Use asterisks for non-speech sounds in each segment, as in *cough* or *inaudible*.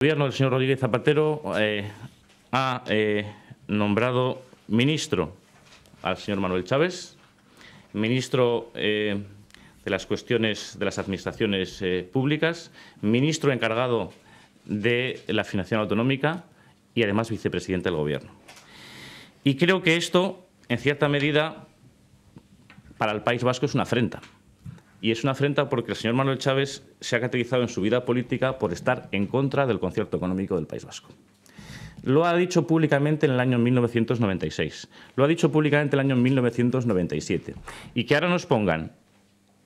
El gobierno del señor Rodríguez Zapatero eh, ha eh, nombrado ministro al señor Manuel Chávez, ministro eh, de las cuestiones de las administraciones públicas, ministro encargado de la financiación autonómica y además vicepresidente del Gobierno. Y creo que esto, en cierta medida, para el País Vasco es una afrenta. Y es una afrenta porque el señor Manuel Chávez se ha caracterizado en su vida política por estar en contra del concierto económico del País Vasco. Lo ha dicho públicamente en el año 1996, lo ha dicho públicamente en el año 1997. Y que ahora nos pongan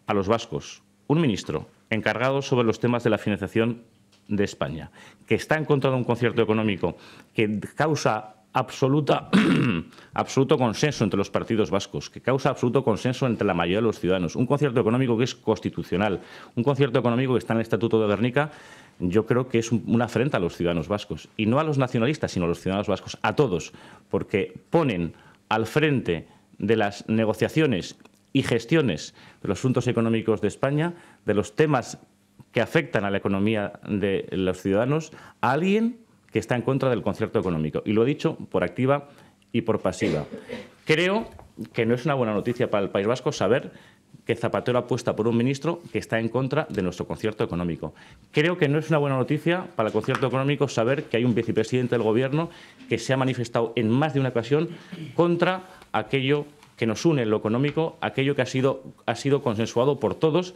a los vascos un ministro encargado sobre los temas de la financiación de España, que está en contra de un concierto económico que causa absoluta, *clears throat* absoluto consenso entre los partidos vascos, que causa absoluto consenso entre la mayoría de los ciudadanos. Un concierto económico que es constitucional, un concierto económico que está en el Estatuto de Bernica, yo creo que es una afrenta a los ciudadanos vascos. Y no a los nacionalistas, sino a los ciudadanos vascos, a todos, porque ponen al frente de las negociaciones y gestiones de los asuntos económicos de España, de los temas que afectan a la economía de los ciudadanos, a alguien que está en contra del concierto económico. Y lo he dicho por activa y por pasiva. Creo que no es una buena noticia para el País Vasco saber que Zapatero apuesta por un ministro que está en contra de nuestro concierto económico. Creo que no es una buena noticia para el concierto económico saber que hay un vicepresidente del Gobierno que se ha manifestado en más de una ocasión contra aquello que nos une en lo económico, aquello que ha sido, ha sido consensuado por todos